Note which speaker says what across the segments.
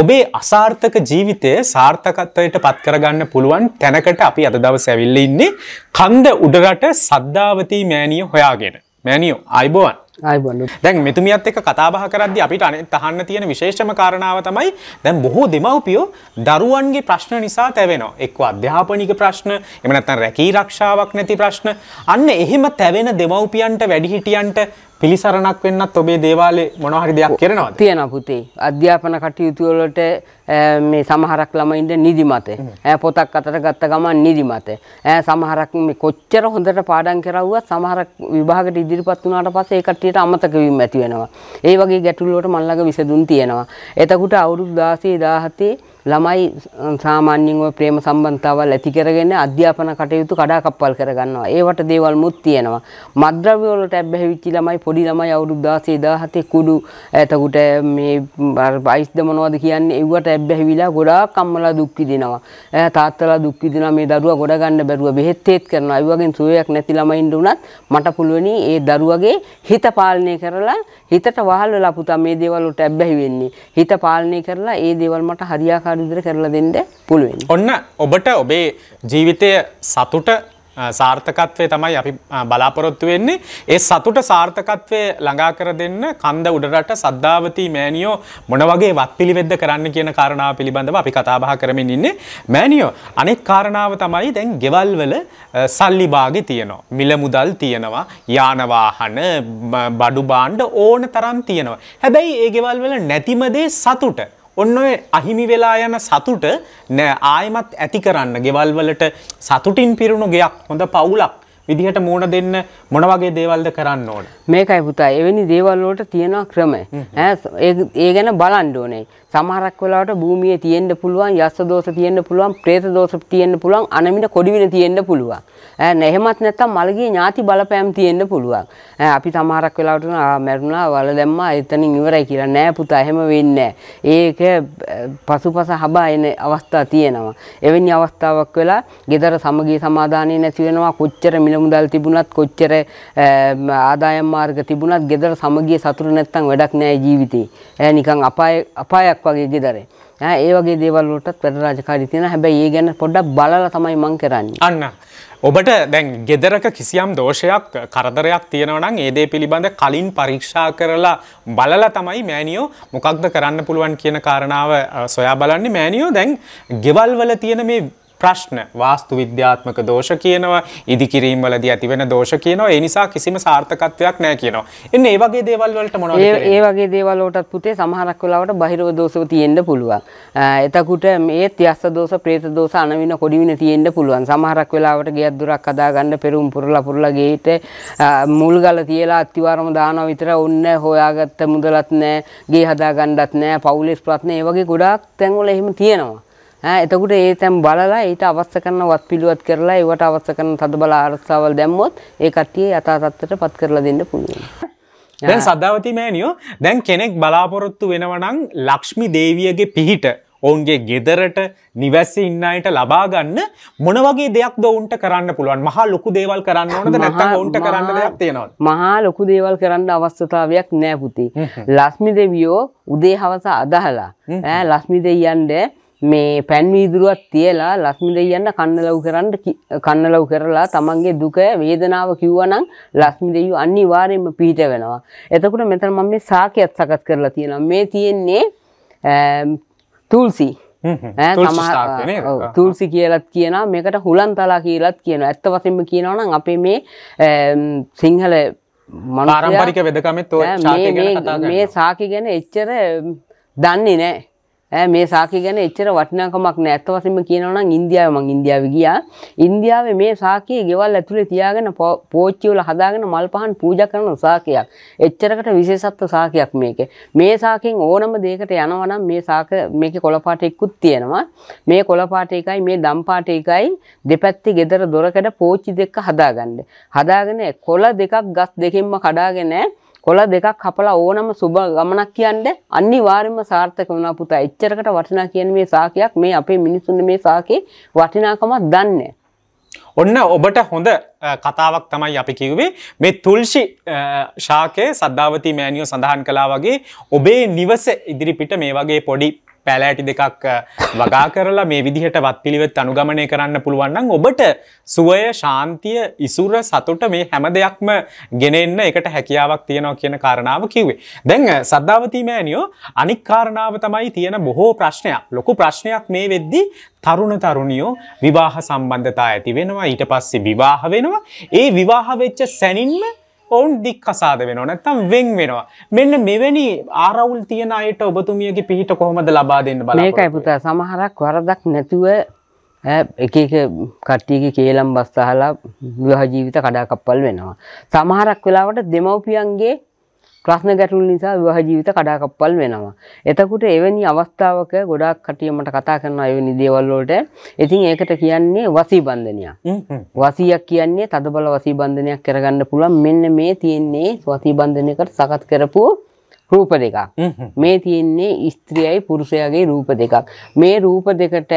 Speaker 1: ඔබේ අසාර්ථක ජීවිතය සාර්ථකත්වයට පත්කරගන්න පුළුවන් තැනකට අපි අද දව සැවිල්ල ඉන්නේ කන්ද උඩරට සද්ධාවතී මෑනිය හොයාගෙන. මෑනියෝ අයිබෝවන්. දැන් මෙතුමියත් එක කතාබහ කරද්දි අපිට අනෙ තහන්න තියෙන විශේෂම කාරණාව තමයි දැන් බොහෝ දෙමව්පියෝ දරුවන්ගේ ප්‍රශ්න නිසා තැවෙනවා එක්ව අධ්‍යාපනික ප්‍රශ්න එම නැත්නම් රැකී රක්ෂාවක් නැති ප්‍රශ්න අන්න එහෙම තැවෙන දෙමව්පියන්ට වැඩිහිටියන්ට පිළිසරණක් වෙන්නත් ඔබේ දේවාලේ මොනවා හරි දෙයක් කරනවද?
Speaker 2: තියෙනවා පුතේ. අධ්‍යාපන කටයුතු වලට මේ සමහරක් ළමයින්ට නිදිමත. ඈ පොතක් අතට ගත්ත ගමන් නිදිමත. ඈ සමහරක් මේ කොච්චර හොඳට පාඩම් කරවුවත් සමහරක් විභාගයට ඉදිරිපත් වුණාට පස්සේ ඒ කට්ටියට අමතක වීම ඇති වෙනවා. ඒ වගේ ගැටලු වලට මල්ලඟ විසඳුම් තියෙනවා. එතකොට අවුරුදු 16 17 ළමයි සාමාන්‍යයෙන් ওই ප්‍රේම සම්බන්ධතාවල් ඇති කරගෙන අධ්‍යාපන කටයුතු කඩාකප්පල් කරගන්නවා. ඒවට දේවල් මුත් තියෙනවා. මද්ද්‍රව්‍ය වලට ඇබ්බැහිවිච්ච ළමයි පොඩි ළමයි අවුරුදු 16 17 කුඩු එතකොට මේ අයිස්ද මොනවද කියන්නේ ඒවට ඇබ්බැහිවිලා ගොඩාක් අම්මලා දුක් විඳිනවා. තාත්තලා දුක් විඳිනවා මේ දරුවා ගොඩ ගන්න බැරුව බෙහෙත් තේත් කරනවා. ඒ වගේ සුවයක් නැති ළමයින්ට උනත් මට පුළුවනි ඒ දරුවගේ හිත පාලනය කරලා හිතට වහල් වෙලා පුතා මේ දේවල් වලට ඇබ්බැහි වෙන්නේ. හිත පාලනය කරලා ඒ දේවල් මට හරියාකාර පාරිදිර කරලා දෙන්න පුළුවන්.
Speaker 1: ඔන්න ඔබට ඔබේ ජීවිතය සතුට සාර්ථකත්වය තමයි අපි බලාපොරොත්තු වෙන්නේ ඒ සතුට සාර්ථකත්වය ළඟා කර දෙන්න කන්ද උඩරට සද්ධාවතී මෑනියෝ මොන වගේ වත් පිළිවෙද්ද කරන්න කියන කාරණාව පිළිබඳව අපි කතාබහ කරමින් ඉන්නේ මෑනියෝ අනෙක් කාරණාව තමයි දැන් ගෙවල්වල සල්ලි බාගෙ තියෙනවා මිල මුදල් තියෙනවා යානවාහන බඩු බාණ්ඩ ඕන තරම් තියෙනවා හැබැයි ඒ ගෙවල්වල නැතිමදේ සතුට ඔන්න ඔය අහිමි වෙලා යන සතුට නෑ ආයමත් ඇති කරන්න ගෙවල්වලට සතුටින් පිරුණු ගයක් හොඳ පවුලක් විදිහට මූණ දෙන්න මොන වගේ දේවල්ද කරන්න ඕන
Speaker 2: මේකයි පුතා එවැනි දේවල් වලට තියෙනවා ක්‍රම ඒ ගැන බලන්න ඕනේ සමහරක් වෙලාවට භූමියේ තියෙන්න පුළුවන් යස්ස දෝෂ තියෙන්න පුළුවන් പ്രേත දෝෂ තියෙන්න පුළුවන් අනමිට කොඩි වින තියෙන්න පුළුවන් ඈ එහෙමත් නැත්නම් මලගේ ඥාති බලපෑම් තියෙන්න පුළුවන් අපි සමහරක් වෙලාවට මැරුණා වල දැම්මා එතනින් ඉවරයි කියලා නෑ පුතා එහෙම වෙන්නේ ඒක පසුපස හබා එන අවස්ථා තියෙනවා එවැනි අවස්ථාවක් වෙලා gedara සමගිය සමාදානෙ නැති වෙනවා කොච්චර මිල වෙන මුදල් තිබුණත් කොච්චර ආදායම් මාර්ග තිබුණත් ගෙදර සමගිය සතුට නැත්තම් වැඩක් නෑ ජීවිතේ. ඒ නිකන් අපාය අපායක් වගේ ගෙදර. ඒ වගේ දේවල් වලටත් වැඩ රාජකාරී තියෙනවා. හැබැයි ඒ ගැන පොඩ්ඩක් බලලා තමයි මං කරන්නේ. අන්න
Speaker 1: ඔබට දැන් ගෙදරක කිසියම් දෝෂයක් කරදරයක් තියෙනවනම් ඒදේ පිළිබඳ කලින් පරීක්ෂා කරලා බලල තමයි මෑනියෝ මොකක්ද කරන්න පුළුවන් කියන කාරණාව සොයා බලන්නේ මෑනියෝ දැන් ගෙවල්වල තියෙන මේ ප්‍රශ්න වාස්තු විද්‍යාත්මක දෝෂ කියනවා ඉදිකිරීම් වලදී ඇතිවෙන දෝෂ කියනවා ඒ නිසා කිසිම සාර්ථකත්වයක් නැහැ කියනවා. එන්න ඒ වගේ දේවල් වලට මොනවද ඒ
Speaker 2: වගේ දේවල් වලටත් පුතේ සමහරක් වෙලාවට බහිරව දෝෂෝ තියෙන්න පුළුවන්. එතකොට මේ තියස්ස දෝෂ, പ്രേත දෝෂ, අනවින, කොඩිවින තියෙන්න පුළුවන්. සමහරක් වෙලාවට ගෙයක් දුරක් හදාගන්න පෙරුම් පුරලා පුරලා ගේට මුල් ගල තියලා අත්තිවාරම දානවා විතර ඕන්න හොයාගත්ත මුදලත් නැහැ, ගේ හදාගන්නත් නැහැ, පවුලේ ප්‍රශ්න ඒ වගේ ගොඩාක් තැන්වල එහෙම තියෙනවා. එතකුට ඒ තැම් බලලා ඊට අවස්ස කරන වත් පිළුවත් කරලා ඒවට අවස්ස කරන තද බල ආරක්ෂාවල් දැම්මොත් ඒ කට්ටිය යථාතත්වයට පත් කරලා දෙන්න පුළුවන්. දැන්
Speaker 1: සද්ධාවති මෑනියෝ දැන් කෙනෙක් බලාපොරොත්තු වෙනවනං ලක්ෂ්මි දේවියගේ පිහිට ඔවුන්ගේ ගෙදරට නිවැස්ස ඉන්නයට ලබාගන්න මොන වගේ දෙයක් දවුන්ට කරන්න පුළුවන් මහා ලොකු දේවල් කරන්න ඕනද නැත්තම් ඔවුන්ට කරන්න දෙයක් තියෙනවා
Speaker 2: මහා ලොකු දේවල් කරන්න අවස්ථතාවයක් නෑ පුතේ ලස්මි දෙවියෝ උදේ හවස අදහලා ලස්මි දෙයියන්ට මේ පැන්වීදුරුවත් තියලා ලස්මිද යන්න කන්නලව් කරන්න කන්නලව් කරලා තමන්ගේ දුක වේදනාව කිව්වනම් ලස්මිදයු අනිවාර්යෙන්ම පිහිට වෙනවා. එතකොට මෙතන මම මේ සාකයක් සකස් කරලා තියෙනවා. මේ තියෙන්නේ තුල්සි තුල්සි කියලත් කියන මේකට හුලන් තලා කියලත් කියන ඇත්ත වසෙන්ම කියනවනම් අපේ මේ සිංහල මනරම්පරික
Speaker 1: වෙදකමත් මේ
Speaker 2: සාකි ගැන එච්චර දන්නේ නෑ ඈ මේ සාකේ ගැන එච්චර වටිනාකමක් නෑ අත්ත වශයෙන්ම කියනවා නම් ඉන්දියාවේ මං ඉන්දියාවේ ගියා ඉන්දියාවේ මේ සාකේ ගෙවල් ඇතුලේ තියාගෙන පෝච්චි වල හදාගෙන මල් පහන් පූජා කරන සාකයක් එච්චරකට විශේෂත්ව සාකයක් මේකේ මේ සාකෙන් ඕනම දෙයකට යනවා නම් මේ සාක මේකේ කොළ පාට එක්කුත් තියෙනවා මේ කොළ පාට එකයි මේ දම් පාට එකයි දෙපැත්තේ gedara දොරකඩ පෝච්චි දෙක හදාගන්න හදාගෙන කොළ දෙකක් ගස් දෙකෙන්ම කඩාගෙන කොළ දෙකක් කපලා ඕනම සුබ ගමනක් කියන්න අනිවාර්යයෙන්ම සාර්ථක වුණා පුතා. එච්චරකට වටිනා කියන මේ සාකයක් මේ අපේ මිනිසුන් මේ සාකේ වටිනාකමක් දන්නේ.
Speaker 1: ඔන්න ඔබට හොඳ කතාවක් තමයි අපි කිව්වේ මේ තුල්ෂි ශාකයේ සද්ධාවති මෑනියෝ සඳහන් කළා වගේ ඔබේ නිවස ඉදිරිපිට මේ වගේ පොඩි පැලෑටි දෙකක් වගා කරලා මේ විදිහට වත් පිළිවෙත් අනුගමනය කරන්න පුළුවන්න ඔබට සුවය ශාන්තිය ඉසුර සතුට මේ හැම දෙයක්ම ගෙනෙන්න එකට හැකියාවක් තියෙනවා කියන කාරණාව කිව්වේ. දැන් සද්ධාවතීමෑනියෝ අනික්කාරණාව තමයි තියෙන බොහෝ ප්‍රශ්නයක් ලොකු ප්‍රශ්නයක් මේ වෙද්දි තරුණ තරුණියෝ විවාහ සම්බන්ධතා ඇති වෙනවා ඊට පස්සේ විවාහ වෙනවා ඒ විවාහ වෙච්ච සැනින්ම ඔවුන් දික්කසාද වෙන නැත්තම් වෙන් වෙනවා මෙන්න මෙවැනි ආරවුල් තියෙන අයට ඔබතුමියගේ පිහිට කොහොමද ලබා දෙන්න බල ඒකයි පුතා
Speaker 2: සමහරක් වරදක් නැතුව එක කට්ටියගේ කේලම් බස්සහලා විවාහ ජීවිත කඩාකප්පල් වෙනවා සමහරක් වෙලාවට දෙමව්පියන්ගේ ප්‍රශ්න ගැටලු නිසා විවාහ ජීවිත කඩාකප්පල් වෙනවා. එතකොට එවැනි අවස්ථාවක ගොඩාක් කටිය මට කතා කරන එවැනි දේවල් වලට ඉතින් ඒකට කියන්නේ වසී බන්ධනයක්. වසියක් කියන්නේ තදබල වසී බන්ධනයක් කරගන්න පුළුවන්. මෙන්න මේ තියෙන්නේ වසී බන්ධනයකට සකස් කරපු රූප දෙකක්. මේ තියෙන්නේ ස්ත්‍රියයි පුරුෂයාගේ රූප දෙකක්. මේ රූප දෙකට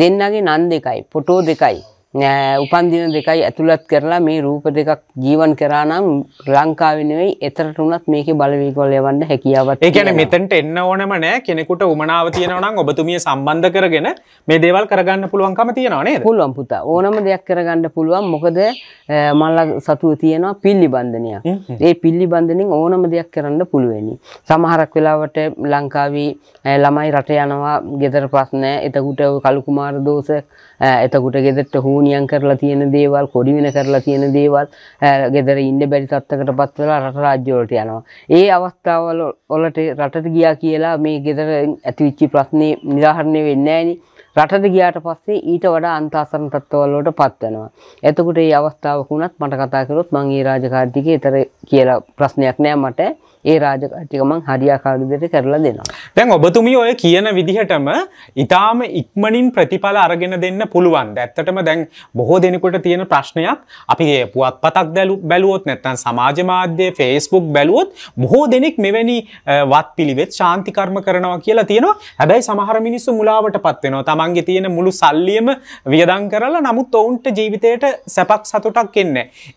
Speaker 2: දෙන්නගේ නන් දෙකයි, ෆොටෝ දෙකයි උපන්දින දෙකයි ඇතුළත් කරලා මේ රූප දෙකක් ජීවන් කරා නම් ලංකාවේ නෙවෙයි එතරට උනත් මේකේ බලවේගවල යවන්න හැකියාවක් ඒ කියන්නේ
Speaker 1: මෙතනට එන්න ඕනම නෑ කෙනෙකුට උමනාව තියෙනවා නම් ඔබතුමිය සම්බන්ධ කරගෙන මේ දේවල් කරගන්න පුළුවන්කම තියෙනවා නේද
Speaker 2: පුළුවන් පුතා ඕනම දෙයක් කරගන්න පුළුවන් මොකද මල්ලා සතුව තියෙනවා පිල්ලිබන්ධනයක් ඒ පිල්ලිබන්ධනෙන් ඕනම දෙයක් කරන්න පුළුවෙනි සමහරක් වෙලාවට ලංකාවේ ළමයි රට යනවා ගෙදර ප්‍රශ්න එතකොට කලු කුමාර දෝෂ එතකොට ගෙදරට හූ හෝනියන් කරලා තියෙන දේවල් කොඩි වෙන කරලා තියෙන දේවල් ගෙදර ඉන්න බැරි තත්ත්වකට පත් වෙලා රට රාජ්‍යවලට යනවා. ඒ අවස්ථාවල වලට රටට ගියා කියලා මේ ගෙදර ඇතිවිච්ච ප්‍රශ්නේ නිරාහරණය වෙන්නේ රටට ගියාට පස්සේ ඊට වඩා අන්තාසන තත්ත්වවල වලට පත් වෙනවා. එතකොට මේ අවස්ථාවක වුණත් මට කතා කරොත් මම ඒ රාජකාරී ටිකේ ඊතර කියලා ප්‍රශ්නයක් නෑ මට. ඒ රාජකාටික මං හරියාකාරදයට කරලා දෙනවා.
Speaker 1: දැන් ඔබතුමි ඔය කියන විදිහටම ඉතාම ඉක්මනින් ප්‍රතිඵල අරගෙන දෙන්න පුළුවන් ඇත්තටම දැන් බොහෝ දෙනකොට තියෙන ප්‍රශ්නයක් අපි පුවත් පතක් දැලු බැලුවොත් නැත්තන් සමාජ මාධ්‍ය ෆේස්බුක් බැලුවොත් බොහෝ දෙනෙක් මෙවැනි වත් පිළිවෙත් ශාන්තිකර්ම කරනවා කියලා තියෙනවා හැබැයි සමහර මිනිස්සු මුලාවට පත්වෙනවා තමන්ගේ තියෙන මුළු සල්ලියම වියදං කරලා නමුත් ඔවුන්ට ජීවිතයට සැපක් සතුටක් එන්න.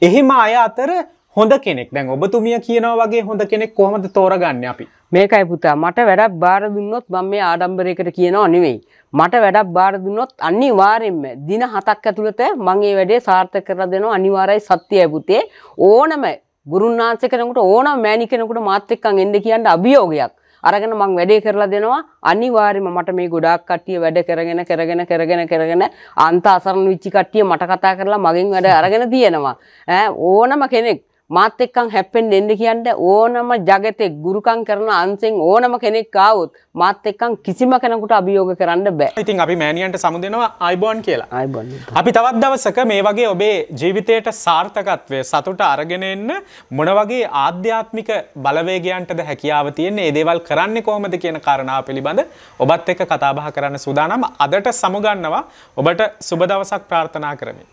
Speaker 1: එහෙම අය අතර හොඳ කෙනෙක් දැන් ඔබතුමිය කියනවා වගේ
Speaker 2: හොඳ කෙනෙක් කොහොමද තෝරගන්න අපි මේකයි පුතා මට වැඩක් බාර දුන්නොත් මම මේ ආඩම්බරයකට කියනවා නෙවෙයි මට වැඩක් බාර දුන්නොත් අනිවාර්යෙන්ම දින හතක් ඇතුළත මම ඒ වැඩේ සාර්ථක කරලා දෙනවා අනිවාර්යයි සත්‍යයි පුතේ ඕනම ගුරුන් වහන්සේ කෙනෙකුට ඕනම මෑණි කෙනෙකුට මාත් එක්කන් එන්න කියන්න අභියෝගයක් අරගෙන මං වැඩේ කරලා දෙනවා අනිවාර්යම මට මේ ගොඩාක් කට්ටිය වැඩ කරගෙන කරගෙන කරගෙන කරගෙන අන්ත අසරණ වෙච්ච කට්ටිය මට කතා කරලා මගෙන් වැඩ අරගෙන තියෙනවා ඈ ඕනම කෙනෙක් මාත් එක්කන් හැප්පෙන්න එන්න කියන්න ඕනම జగතේ ගුරුකම් කරන අංශෙන් ඕනම කෙනෙක් ආවොත් මාත් එක්කන් කිසිම කෙනෙකුට අභියෝග කරන්න බෑ.
Speaker 1: ඉතින් අපි මෑණියන්ට සමුදෙනවා අයිබෝන් කියලා. අයිබෝන්. අපි තවත් දවසක මේ වගේ ඔබේ ජීවිතයට සාර්ථකත්වය සතුට අරගෙන එන්න මොන වගේ ආධ්‍යාත්මික බලවේගයන්ටද හැකියාව තියෙන්නේ මේ දේවල් කරන්නේ කොහොමද කියන කාරණාව පිළිබඳ ඔබත් එක්ක කතා බහ කරන්න සූදානම් අදට සමුගන්නවා ඔබට සුබ දවසක් ප්‍රාර්ථනා කරමි.